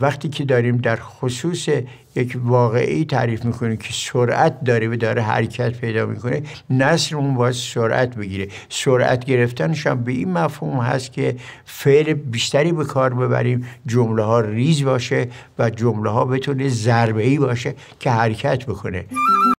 وقتی که داریم در خصوص یک واقعی تعریف میکنیم که سرعت داره و داره حرکت پیدا میکنه نصر اون باید سرعت بگیره سرعت گرفتنش هم به این مفهوم هست که فعل بیشتری به کار ببریم جمله ها ریز باشه و جمله ها بتونه ضربه ای باشه که حرکت بکنه